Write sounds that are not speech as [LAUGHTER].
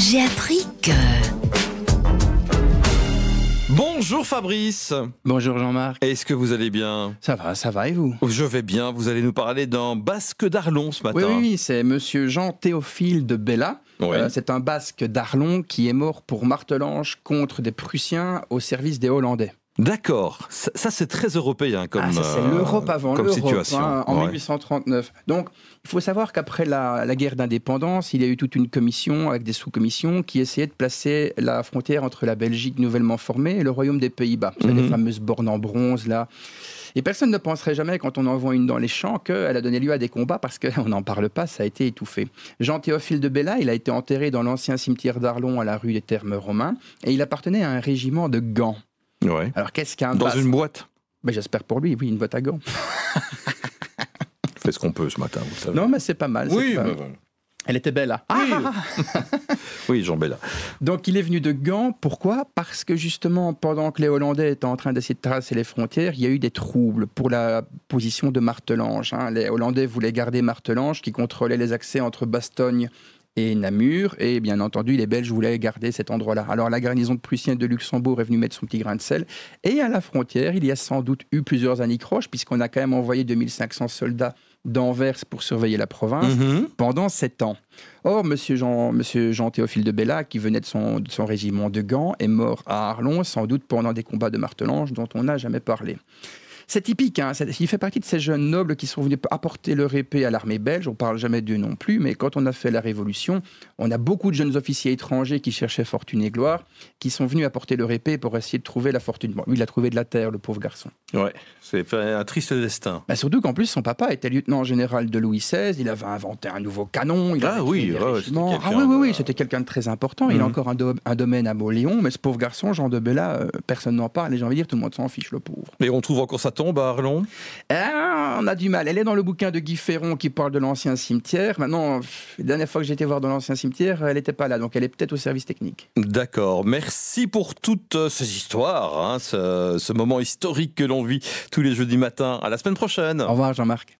J'ai appris que... Bonjour Fabrice. Bonjour Jean-Marc. Est-ce que vous allez bien Ça va, ça va et vous Je vais bien. Vous allez nous parler d'un basque d'Arlon ce matin. Oui, oui, c'est monsieur Jean Théophile de Bella. Euh, c'est un basque d'Arlon qui est mort pour martelange contre des Prussiens au service des Hollandais. D'accord, ça, c'est très européen comme ah, ça, c'est euh, l'Europe avant l'Europe situation. Hein, en 1839. Donc il faut savoir qu'après la, guerre d'indépendance, il y a eu toute une commission avec des sous-commissions qui essayaient de placer la frontière entre la Belgique nouvellement formée et le Royaume des Pays-Bas. C'est les mhm. fameuses bornes en bronze là. Et personne ne penserait jamais, quand on en envoie une dans les champs, qu'elle a donné lieu à des combats parce qu'on n'en parle pas, ça a été étouffé. Jean-Théophile de Bella, il a été enterré dans l'ancien cimetière d'Arlon à la rue des Thermes romains et il appartenait à un régiment de gants. Alors qu'est-ce qu'un Dans une boîte Mais ben, J'espère pour lui, oui, une boîte à gants. [LAUGHS] fait ce qu'on peut ce matin, vous savez. Non, mais c'est pas mal. Oui, ben, ben. Elle était belle. Hein. oui, ah, ah, ah. [LAUGHS] oui Jean Bella. Donc il est venu de Gand. Pourquoi Parce que justement, pendant que les Hollandais étaient en train d'essayer de tracer les frontières, il y a eu des troubles pour la position de Martelange. Hein. Les Hollandais voulaient garder Martelange, qui contrôlait les accès entre Bastogne et Namur. Et bien entendu, les Belges voulaient garder cet endroit-là. Alors la garnison de prussienne de Luxembourg est venue mettre son petit grain de sel. Et à la frontière, il y a sans doute eu plusieurs anicroches, puisqu'on a quand même envoyé 2500 soldats d'Anvers pour surveiller la province mhm. pendant sept ans. Or, M. Jean, Monsieur Jean Théophile de Bella, qui venait de son, régiment de Gand, est mort à Arlon, sans doute pendant des combats de martelange dont on n'a jamais parlé. C'est typique, hein. il fait partie de ces jeunes nobles qui sont venus apporter leur épée à l'armée belge, on ne parle jamais d'eux non plus, mais quand on a fait la Révolution, on a beaucoup de jeunes officiers étrangers qui cherchaient fortune et gloire, qui sont venus apporter leur épée pour essayer de trouver la fortune. lui, il a trouvé de la terre, le pauvre garçon. Ouais, c'est un triste destin. Mais bah, surtout qu'en plus, son papa était lieutenant général de Louis XVI, il avait inventé un nouveau canon, il ah, oui, ah oui, c'était quelqu'un de très important, il a mhm. encore un, domaine à Mauléon mais ce pauvre garçon, Jean de Bella, euh, personne n'en parle, j'ai envie de dire tout le monde s'en fiche, le pauvre. Mais on trouve encore ça tombe Arlon ah, On a du mal. Elle est dans le bouquin de Guy Ferron qui parle de l'ancien cimetière. Maintenant, la dernière fois que j'ai voir dans l'ancien cimetière, elle n'était pas là, donc elle est peut-être au service technique. D'accord. Merci pour toutes euh, ces histoires, hein, ce, ce moment historique que l'on vit tous les jeudis matin. À la semaine prochaine. Au revoir, Jean-Marc.